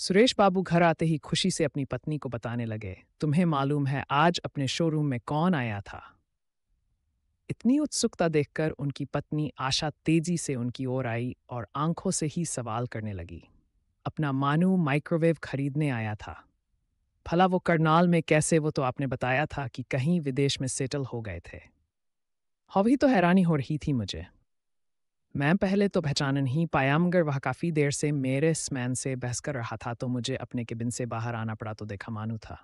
सुरेश बाबू घर आते ही खुशी से अपनी पत्नी को बताने लगे तुम्हें मालूम है आज अपने शोरूम में कौन आया था इतनी उत्सुकता देखकर उनकी पत्नी आशा तेजी से उनकी ओर आई और आंखों से ही सवाल करने लगी अपना मानू माइक्रोवेव खरीदने आया था भला वो करनाल में कैसे वो तो आपने बताया था कि कहीं विदेश में सेटल हो गए थे हवी तो हैरानी हो रही थी मुझे मैं पहले तो पहचान नहीं पाया मगर वह काफ़ी देर से मेरे स्मैन से बहस कर रहा था तो मुझे अपने केबिन से बाहर आना पड़ा तो देखा मानू था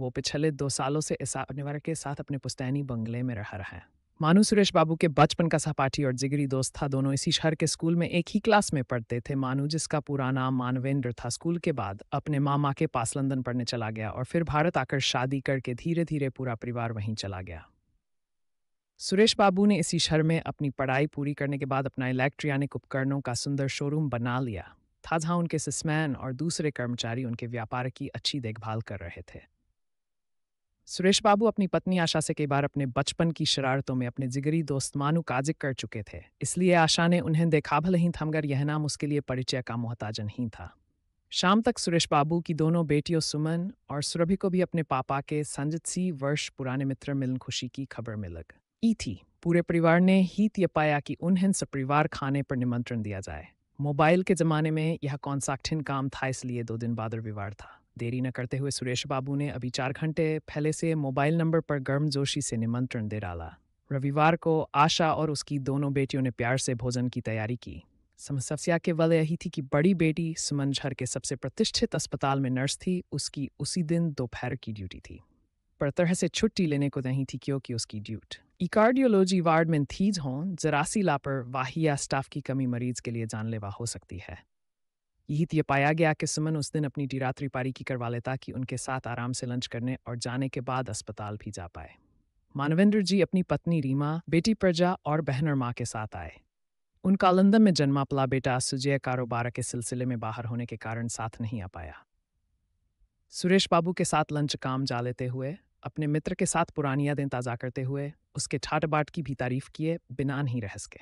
वो पिछले दो सालों से इस परिवार के साथ अपने पुस्तैनी बंगले में रह रहा है मानू सुरेश बाबू के बचपन का सहपाठी और जिगरी दोस्त था दोनों इसी शहर के स्कूल में एक ही क्लास में पढ़ते थे मानू जिसका पूरा नाम मानवेंद्र था स्कूल के बाद अपने मामा के पास लंदन पढ़ने चला गया और फिर भारत आकर शादी करके धीरे धीरे पूरा परिवार वहीं चला गया सुरेश बाबू ने इसी शहर में अपनी पढ़ाई पूरी करने के बाद अपना इलेक्ट्रॉनिक उपकरणों का सुंदर शोरूम बना लिया था जहाँ उनके सिस्मैन और दूसरे कर्मचारी उनके व्यापार की अच्छी देखभाल कर रहे थे सुरेश बाबू अपनी पत्नी आशा से कई बार अपने बचपन की शरारतों में अपने जिगरी दोस्त मानू काजिक कर चुके थे इसलिए आशा ने उन्हें देखा भले ही थमगर यह नाम उसके लिए परिचय का मोहताज नहीं था शाम तक सुरेश बाबू की दोनों बेटियों सुमन और सुरभि को भी अपने पापा के संजत सी वर्ष पुराने मित्र मिलन खुशी की खबर मिल ई थी पूरे परिवार ने हित यह पाया कि उन्हें सपरिवार खाने पर निमंत्रण दिया जाए मोबाइल के ज़माने में यह कौन सा कठिन काम था इसलिए दो दिन बाद रविवार था देरी न करते हुए सुरेश बाबू ने अभी चार घंटे पहले से मोबाइल नंबर पर गर्म जोशी से निमंत्रण दे डाला रविवार को आशा और उसकी दोनों बेटियों ने प्यार से भोजन की तैयारी की समस्या के वल यही थी कि बड़ी बेटी सुमनझर के सबसे प्रतिष्ठित अस्पताल में नर्स थी उसकी उसी दिन दोपहर की ड्यूटी थी पर तरह से छुट्टी लेने को नहीं थी क्योंकि उसकी ड्यूट इकार्डियोलॉजी कार्डियोलॉजी वार्ड में थीज हों जरासी लापरवाही या स्टाफ की कमी मरीज के लिए जानलेवा हो सकती है यही यह पाया गया कि सुमन उस दिन अपनी डिरात्रि पारी की करवा लेता कि उनके साथ आराम से लंच करने और जाने के बाद अस्पताल भी जा पाए मानवेंद्र जी अपनी पत्नी रीमा बेटी प्रजा और बहन और माँ के साथ आए उनका लंदन में जन्मा पला बेटा सुजय कारोबार के सिलसिले में बाहर होने के कारण साथ नहीं आ पाया सुरेश बाबू के साथ लंच काम जा लेते हुए अपने मित्र के साथ पुरानी यादें ताज़ा करते हुए उसके ठाट बाट की भी तारीफ किए बिना नहीं रहस के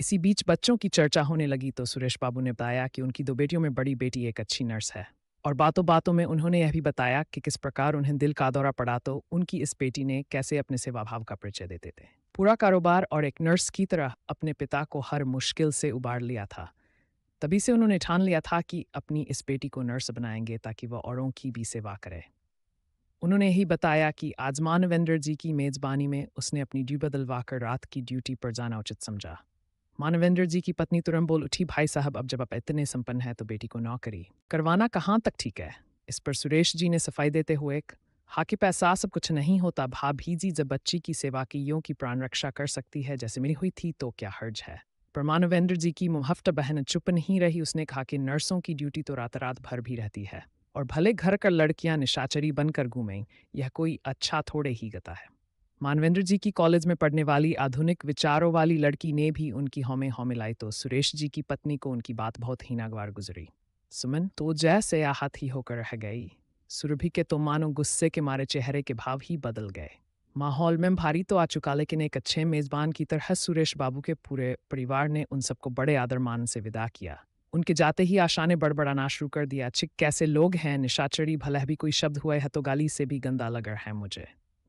इसी बीच बच्चों की चर्चा होने लगी तो सुरेश बाबू ने बताया कि उनकी दो बेटियों में बड़ी बेटी एक अच्छी नर्स है और बातों बातों में उन्होंने यह भी बताया कि किस प्रकार उन्हें दिल का दौरा पड़ा तो उनकी इस बेटी ने कैसे अपने सेवा भाव का परिचय देते थे पूरा कारोबार और एक नर्स की तरह अपने पिता को हर मुश्किल से उबार लिया था तभी से उन्होंने ठान लिया था कि अपनी इस बेटी को नर्स बनाएंगे ताकि वह औरों की भी सेवा करे उन्होंने ही बताया कि आज मानवेंद्र जी की मेज़बानी में उसने अपनी ड्यू बदलवाकर रात की ड्यूटी पर जाना उचित समझा मानवेंद्र जी की पत्नी तुरंत बोल उठी भाई साहब अब जब आप इतने संपन्न हैं तो बेटी को नौकरी करवाना कहाँ तक ठीक है इस पर सुरेश जी ने सफाई देते हुए हाकि पैसा सब कुछ नहीं होता भाभी जी जब बच्ची की सेवा की यों की प्राण रक्षा कर सकती है जैसे मेरी हुई थी तो क्या हर्ज है पर मानवेंद्र जी की मुहफ्ट बहन चुप नहीं रही उसने कहा कि नर्सों की ड्यूटी तो रात रात भर भी रहती है और भले घर का लड़कियां निशाचरी बनकर घूमें यह कोई अच्छा थोड़े ही गता है मानवेंद्र जी की कॉलेज में पढ़ने वाली आधुनिक विचारों वाली लड़की ने भी उनकी हौमे लाई तो सुरेश जी की पत्नी को उनकी बात बहुत हीनागवार गुजरी सुमन तो जैसे आहत ही होकर रह गई सुरभि के तो मानो गुस्से के मारे चेहरे के भाव ही बदल गए माहौल में भारी तो आ चुका लेकिन एक अच्छे मेज़बान की तरह सुरेश बाबू के पूरे परिवार ने उन सबको बड़े आदर मान से विदा किया उनके जाते ही आशा ने बड़बड़ाना शुरू कर दिया छिक कैसे लोग हैं निशाचरी भले भी कोई शब्द हुआ है तो गाली से भी गंदा लगा है मुझे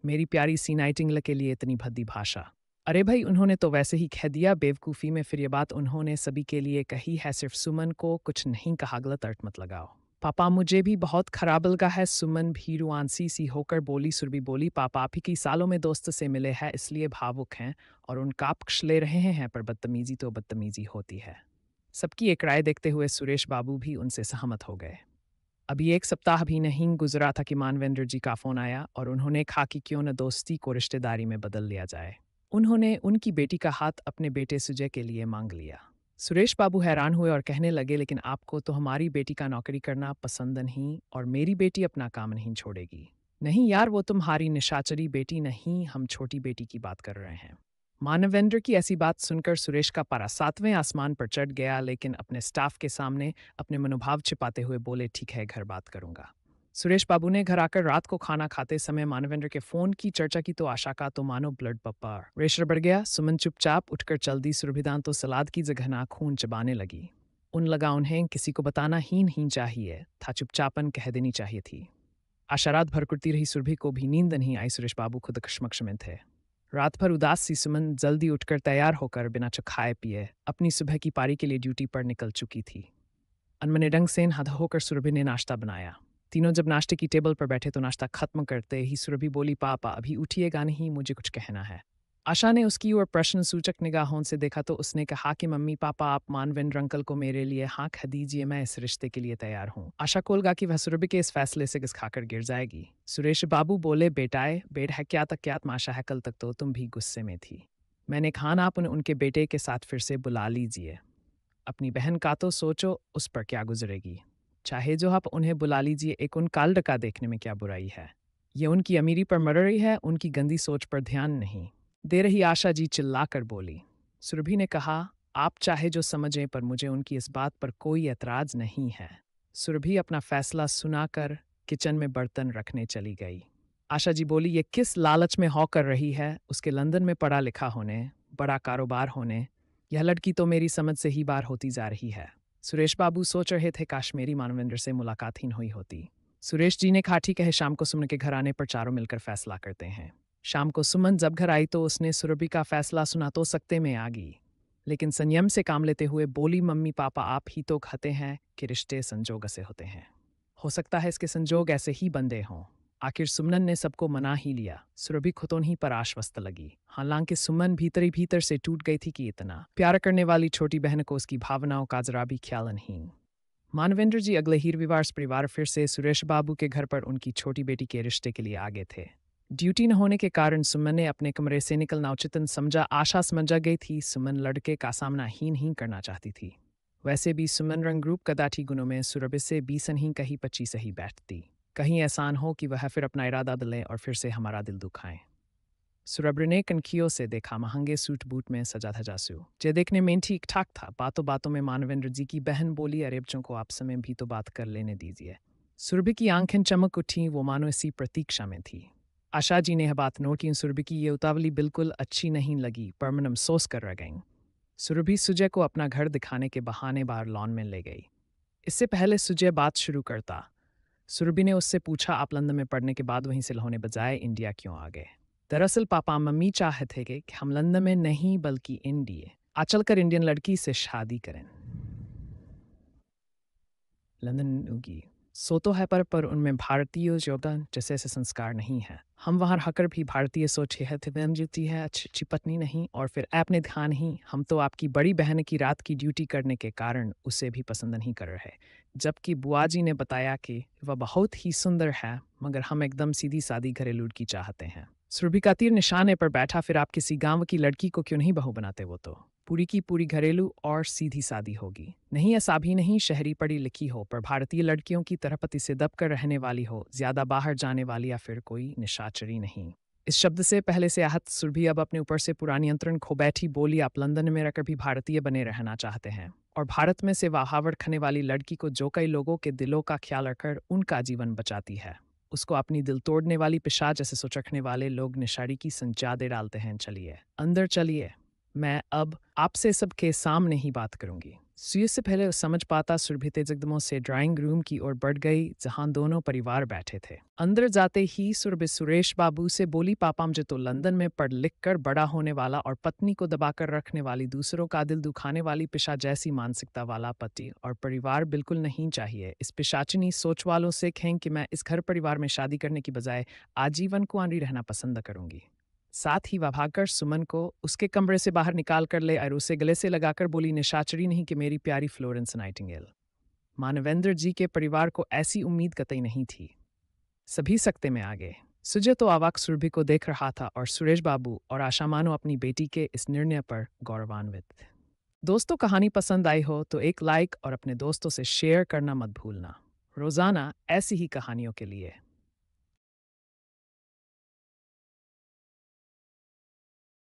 मेरी प्यारी सीनाइटिंग के लिए इतनी भद्दी भाषा अरे भाई उन्होंने तो वैसे ही कह दिया बेवकूफ़ी में फिर ये बात उन्होंने सभी के लिए कही है सिर्फ सुमन को कुछ नहीं कहा गलत अर्थ मत लगाओ पापा मुझे भी बहुत खराब लगा है सुमन भी रुआंसी सी होकर बोली सुरभि बोली पापा आप ही कई सालों में दोस्त से मिले हैं इसलिए भावुक हैं और उनका पक्ष ले रहे हैं पर बदतमीज़ी तो बदतमीज़ी होती है सबकी एक राय देखते हुए सुरेश बाबू भी उनसे सहमत हो गए अभी एक सप्ताह भी नहीं गुजरा था कि मानवेंद्र जी का फ़ोन आया और उन्होंने कहा कि क्यों न दोस्ती को रिश्तेदारी में बदल लिया जाए उन्होंने उनकी बेटी का हाथ अपने बेटे सुजय के लिए मांग लिया सुरेश बाबू हैरान हुए और कहने लगे लेकिन आपको तो हमारी बेटी का नौकरी करना पसंद नहीं और मेरी बेटी अपना काम नहीं छोड़ेगी नहीं यार वो तुम्हारी निशाचरी बेटी नहीं हम छोटी बेटी की बात कर रहे हैं मानवेंद्र की ऐसी बात सुनकर सुरेश का पारा सातवें आसमान पर चढ़ गया लेकिन अपने स्टाफ के सामने अपने मनोभाव छिपाते हुए बोले ठीक है घर बात करूंगा सुरेश बाबू ने घर आकर रात को खाना खाते समय मानवेंद्र के फोन की चर्चा की तो आशा का तो मानो ब्लड पप्पा रेशर बढ़ गया सुमन चुपचाप उठकर चल दी सुरभिदान तो सलाद की जगह ना खून चबाने लगी उन लगा उन्हें किसी को बताना ही नहीं चाहिए था चुपचापन कह देनी चाहिए थी आशा रात भर रही सुरभि को भी नींद नहीं आई सुरेश बाबू खुद कश्मक्ष में थे रात भर उदास सी सुमन जल्दी उठकर तैयार होकर बिना चखाए पिए अपनी सुबह की पारी के लिए ड्यूटी पर निकल चुकी थी अनमने डंग से हद होकर सुरभि ने नाश्ता बनाया तीनों जब नाश्ते की टेबल पर बैठे तो नाश्ता खत्म करते ही सुरभि बोली पापा अभी उठिएगा नहीं मुझे कुछ कहना है आशा ने उसकी ओर प्रश्न सूचक निगाहों से देखा तो उसने कहा कि मम्मी पापा आप मानवेंद्र अंकल को मेरे लिए हाँ खा दीजिए मैं इस रिश्ते के लिए तैयार हूँ आशा कोलगा की कि वह सुरभि के इस फैसले से घिसखाकर गिर जाएगी सुरेश बाबू बोले बेटाए बेट है क्या तक क्या माशा है कल तक तो तुम भी गुस्से में थी मैंने खान आप उन, उनके बेटे के साथ फिर से बुला लीजिए अपनी बहन का तो सोचो उस पर क्या गुजरेगी चाहे जो आप उन्हें बुला लीजिए एक उन काल का देखने में क्या बुराई है ये उनकी अमीरी पर मर रही है उनकी गंदी सोच पर ध्यान नहीं दे रही आशा जी चिल्लाकर बोली सुरभि ने कहा आप चाहे जो समझें पर मुझे उनकी इस बात पर कोई एतराज़ नहीं है सुरभि अपना फैसला सुनाकर किचन में बर्तन रखने चली गई आशा जी बोली ये किस लालच में हौ कर रही है उसके लंदन में पढ़ा लिखा होने बड़ा कारोबार होने यह लड़की तो मेरी समझ से ही बार होती जा रही है सुरेश बाबू सोच रहे थे काश्मीरी मानवेंद्र से मुलाकात ही नहीं होती सुरेश जी ने खाठी कहे शाम को सुमन के घर आने पर चारों मिलकर फैसला करते हैं शाम को सुमन जब घर आई तो उसने सुरभि का फैसला सुना तो सकते में आ गई लेकिन संयम से काम लेते हुए बोली मम्मी पापा आप ही तो कहते हैं कि रिश्ते संजोग से होते हैं हो सकता है इसके संजोग ऐसे ही बंदे हों आखिर सुमनन ने सबको मना ही लिया सुरभि खुतोन ही पर आश्वस्त लगी हालांकि सुमन भीतरी भीतर से टूट गई थी कि इतना प्यार करने वाली छोटी बहन को उसकी भावनाओं का जरा भी ख्याल नहीं मानवेंद्र जी अगले हीरविवार परिवार फिर से सुरेश बाबू के घर पर उनकी छोटी बेटी के रिश्ते के लिए आगे थे ड्यूटी न होने के कारण सुमन ने अपने कमरे से निकलना उचितन समझा आशा समझा गई थी सुमन लड़के का सामना ही नहीं करना चाहती थी वैसे भी सुमन रंग रूप कदाठी गुनों में सुरभि से बीसन ही कहीं पच्चीस ही बैठती कहीं एहसान हो कि वह फिर अपना इरादा बदलें और फिर से हमारा दिल दुखाएं सुरभ ने कनखियों से देखा महंगे सूट बूट में सजा था जासू जे देखने में ठीक ठाक था बातों बातों में मानवेंद्र जी की बहन बोली अरे बच्चों को आप समय भी तो बात कर लेने दीजिए सुरभि की आंखें चमक उठी वो मानो इसी प्रतीक्षा में थी आशा जी ने बात नोट की सुरभि की ये उतावली बिल्कुल अच्छी नहीं लगी पर अफसोस कर रह गई सुरभि सुजय को अपना घर दिखाने के बहाने बार लॉन में ले गई इससे पहले सुजय बात शुरू करता सुरभि ने उससे पूछा आप लंदन में पढ़ने के बाद वहीं से लहोने बजाय इंडिया क्यों आ गए दरअसल पापा मम्मी चाहे थे कि हम लंदन में नहीं बल्कि इंडिये आचल कर इंडियन लड़की से शादी करें लंदन उगी सो तो है पर पर उनमें भारतीय योगदान जैसे ऐसे संस्कार नहीं है हम वहाँ रहकर भी भारतीय सोच है थिदम जीती है अच्छी अच्छी पत्नी नहीं और फिर आपने ध्यान ही हम तो आपकी बड़ी बहन की रात की ड्यूटी करने के कारण उसे भी पसंद नहीं कर रहे जबकि बुआ जी ने बताया कि वह बहुत ही सुंदर है मगर हम एकदम सीधी सादी घरेलू की चाहते हैं सुरभिका तीर निशाने पर बैठा फिर आप किसी गांव की लड़की को क्यों नहीं बहू बनाते वो तो पूरी की पूरी घरेलू और सीधी सादी होगी नहीं ऐसा भी नहीं शहरी पढ़ी लिखी हो पर भारतीय लड़कियों की तरह पति से दबकर रहने वाली हो ज्यादा बाहर जाने वाली या फिर कोई निशाचरी नहीं इस शब्द से पहले से आहत सुरभि अब अपने ऊपर से पुरानी नियंत्रण खो बैठी बोली आप लंदन में रहकर भी भारतीय बने रहना चाहते हैं और भारत में से वाहावट खने वाली लड़की को जो कई लोगों के दिलों का ख्याल रखकर उनका जीवन बचाती है उसको अपनी दिल तोड़ने वाली पिशाच जैसे सोच रखने वाले लोग निशारी की संजादे डालते हैं चलिए अंदर चलिए मैं अब आपसे सबके सामने ही बात करूंगी सुय से पहले समझ पाता सुरभित जगदमो से ड्राइंग रूम की ओर बढ़ गई जहां दोनों परिवार बैठे थे अंदर जाते ही सुरभि सुरेश बाबू से बोली पापा मुझे तो लंदन में पढ़ लिख कर बड़ा होने वाला और पत्नी को दबाकर रखने वाली दूसरों का दिल दुखाने वाली पिशा जैसी मानसिकता वाला पति और परिवार बिल्कुल नहीं चाहिए इस पिशाचिनी सोच वालों से कहें कि मैं इस घर परिवार में शादी करने की बजाय आजीवन कुआरी रहना पसंद करूंगी साथ ही वाभाकर सुमन को उसके कमरे से बाहर निकाल कर ले और उसे गले से लगाकर बोली निशाचरी नहीं कि मेरी प्यारी फ्लोरेंस नाइटिंगेल मानवेंद्र जी के परिवार को ऐसी उम्मीद कतई नहीं थी सभी सकते में आ गए सुजय तो आवाक सुरभि को देख रहा था और सुरेश बाबू और आशा मानो अपनी बेटी के इस निर्णय पर गौरवान्वित दोस्तों कहानी पसंद आई हो तो एक लाइक और अपने दोस्तों से शेयर करना मत भूलना रोज़ाना ऐसी ही कहानियों के लिए